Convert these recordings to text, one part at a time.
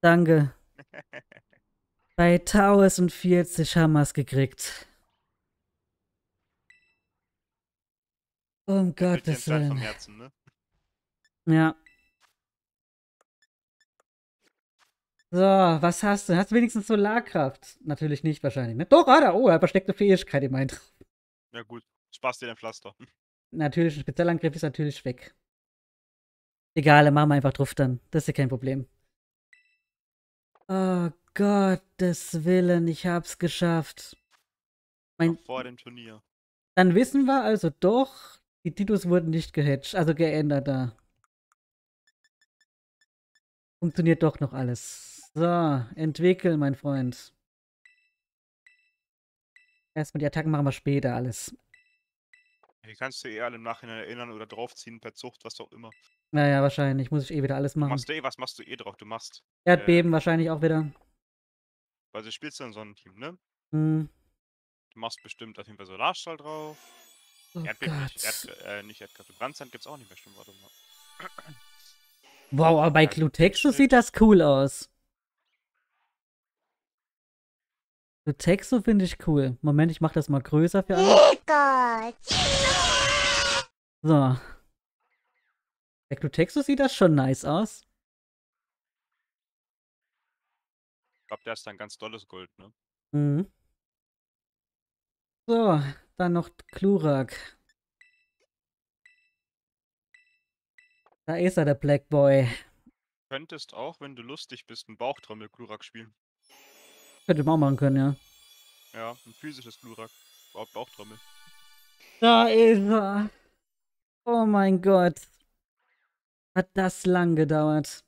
Danke. Bei 1040 haben wir es gekriegt. Um Gottes Willen. Vom Herzen, ne? Ja. So, was hast du? Hast du wenigstens Solarkraft? Natürlich nicht, wahrscheinlich. Ne? Doch, hat Oh, er versteckte Fähigkeit im Eintrag. Ja, gut. Spaß dir dein Pflaster. Natürlich, ein Spezialangriff ist natürlich weg. Egal, machen wir einfach drauf dann. Das ist ja kein Problem. Oh Gottes Willen, ich hab's geschafft. Mein, Auch vor dem Turnier. Dann wissen wir also doch, die Titus wurden nicht gehatcht, also geändert da. Funktioniert doch noch alles. So, entwickeln, mein Freund. Erstmal die Attacken machen wir später alles. Hier kannst du eh alle im Nachhinein erinnern oder draufziehen per Zucht, was auch immer. Naja, wahrscheinlich. Muss ich eh wieder alles machen. Machst du eh, was machst du eh drauf? Du machst. Erdbeben äh, wahrscheinlich auch wieder. Weil du spielst ja in so einem Team, ne? Mhm. Du machst bestimmt auf jeden Fall Solarstahl drauf. Oh Erdbeben Gott. nicht, Erd, äh, nicht Erdkraft. Brandsand gibt's auch nicht mehr, stimmt. Warte mal. Wow, aber bei Clutexo sieht das cool aus. Clutexo finde ich cool. Moment, ich mach das mal größer für alle. Oh so. Back to Texas sieht das schon nice aus. Ich glaube, der ist dann ganz tolles Gold, ne? Mhm. So, dann noch Klurak. Da ist er, der Black Boy. Du könntest auch, wenn du lustig bist, einen Bauchtrommel Klurak spielen. Könnte man auch machen können, ja. Ja, ein physisches Klurak. Bauchtrommel. Da ist er. Oh mein Gott. Hat das lang gedauert.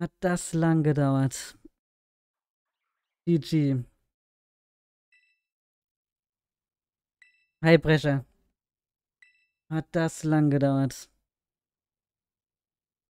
Hat das lang gedauert. GG. Hi Brescher. Hat das lang gedauert.